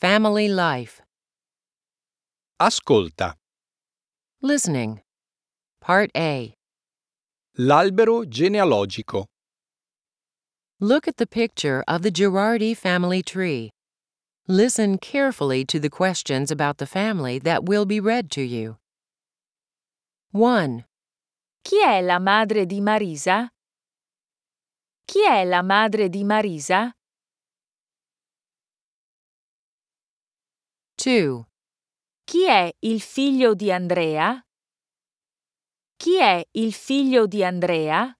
Family life. Ascolta. Listening. Part A. L'albero genealogico. Look at the picture of the Girardi family tree. Listen carefully to the questions about the family that will be read to you. 1. Chi è la madre di Marisa? Chi è la madre di Marisa? 2. Chi è il figlio di Andrea? Chi è il figlio di Andrea?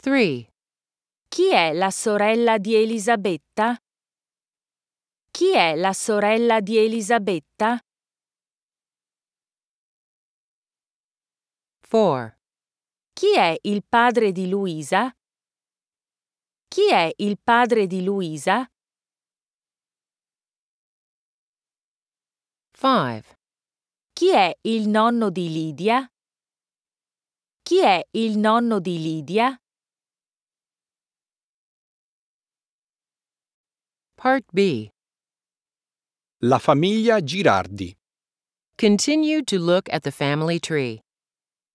3. Chi è la sorella di Elisabetta? Chi è la sorella di Elisabetta? 4. Chi è il padre di Luisa? Chi è il padre di Luisa? 5. Chi è il nonno di Lidia? Chi è il nonno di Lidia? Part B. La famiglia Girardi. Continue to look at the family tree.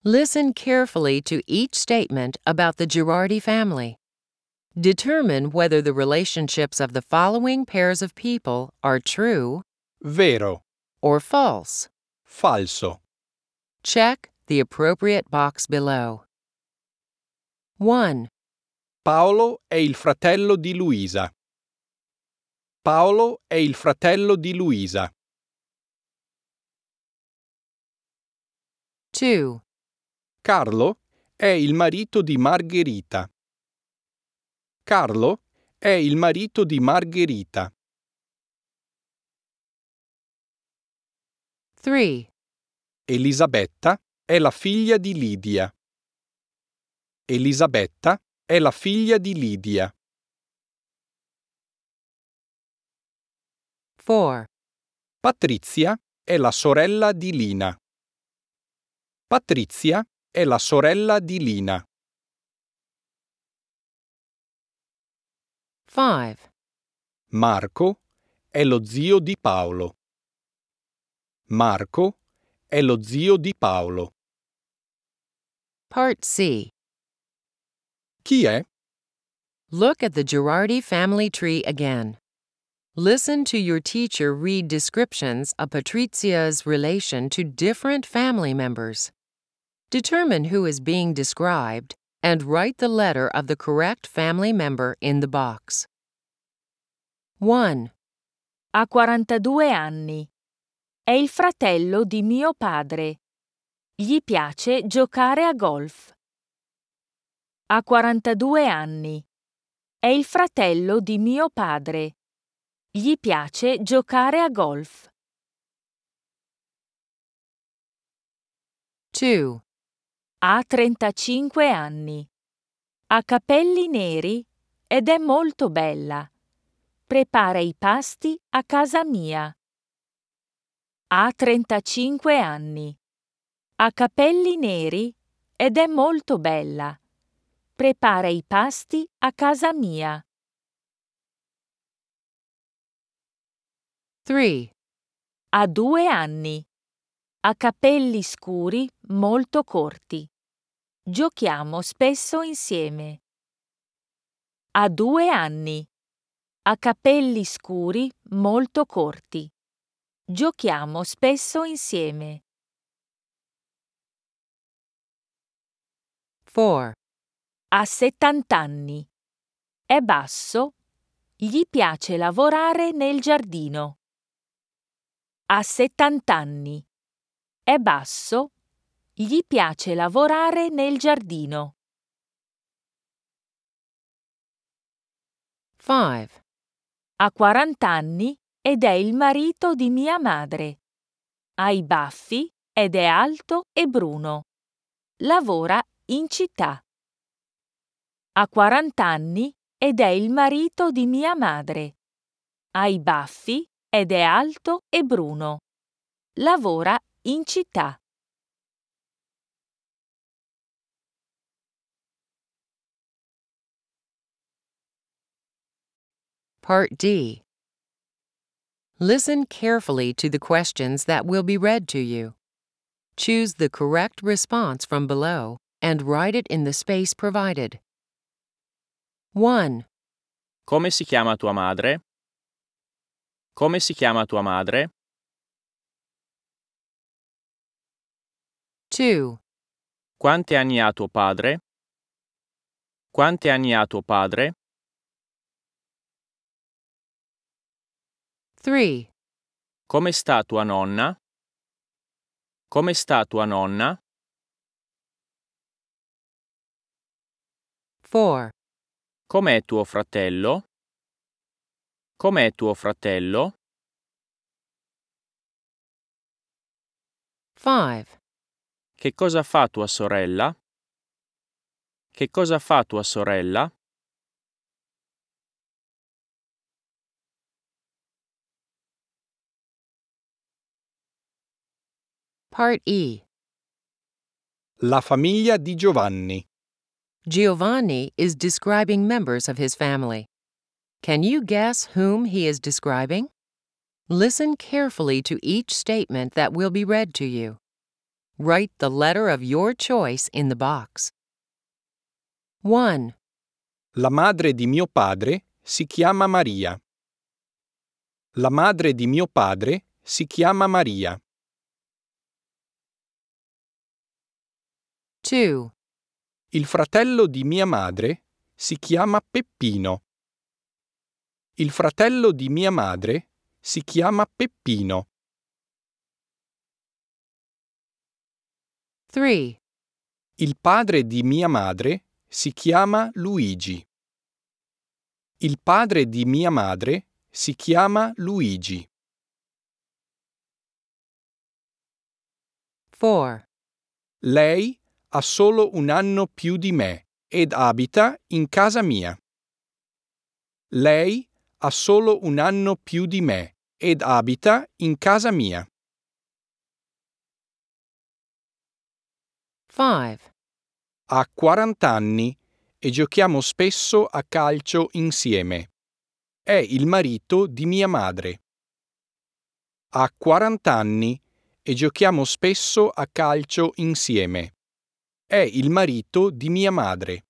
Listen carefully to each statement about the Girardi family. Determine whether the relationships of the following pairs of people are true, vero, or false, falso. Check the appropriate box below. 1. Paolo è il fratello di Luisa. Paolo è il fratello di Luisa. 2. Carlo è il marito di Margherita. Carlo è il marito di Margherita. 3. Elisabetta è la figlia di Lidia. Elisabetta è la figlia di Lidia. 4. Patrizia è la sorella di Lina. Patrizia è la sorella di Lina. 5. Marco è lo zio di Paolo. Marco è lo zio di Paolo. Part C. Chi è? Look at the Girardi family tree again. Listen to your teacher read descriptions of Patrizia's relation to different family members. Determine who is being described and write the letter of the correct family member in the box. 1. Ha 42 anni. È il fratello di mio padre. Gli piace giocare a golf. Ha 42 anni. È il fratello di mio padre. Gli piace giocare a golf. 2. Ha 35 anni. Ha capelli neri ed è molto bella. Prepara i pasti a casa mia. Ha 35 anni. Ha capelli neri ed è molto bella. Prepara i pasti a casa mia. 3. Ha due anni. Ha capelli scuri molto corti. Giochiamo spesso insieme. Ha due anni. Ha capelli scuri molto corti. Giochiamo spesso insieme. 4. Ha 70 anni. È basso. Gli piace lavorare nel giardino. Ha 70 anni. È basso, gli piace lavorare nel giardino. 5. Ha 40 anni ed è il marito di mia madre. Ha i baffi ed è alto e bruno. Lavora in città. Ha 40 anni ed è il marito di mia madre. Ha i baffi ed è alto e bruno. Lavora in città. in città. Part D Listen carefully to the questions that will be read to you. Choose the correct response from below and write it in the space provided. 1. Come si chiama tua madre? Come si chiama tua madre? 2. Quanti anni ha tuo padre? Quanti anni ha tuo padre? 3. Come sta tua nonna? Come sta tua nonna? 4. Com'è tuo fratello? Com'è tuo fratello? 5. Che cosa fa tua sorella? Che cosa fa tua sorella? Part E. La famiglia di Giovanni. Giovanni is describing members of his family. Can you guess whom he is describing? Listen carefully to each statement that will be read to you. Write the letter of your choice in the box. 1. La madre di mio padre si chiama Maria. La madre di mio padre si chiama Maria. 2. Il fratello di mia madre si chiama Peppino. Il fratello di mia madre si chiama Peppino. 3. Il padre di mia madre si chiama Luigi. Il padre di mia madre si chiama Luigi. 4. Lei ha solo un anno più di me ed abita in casa mia. Lei ha solo un anno più di me ed abita in casa mia. Five. Ha 40 anni e giochiamo spesso a calcio insieme. È il marito di mia madre. Ha 40 anni e giochiamo spesso a calcio insieme. È il marito di mia madre.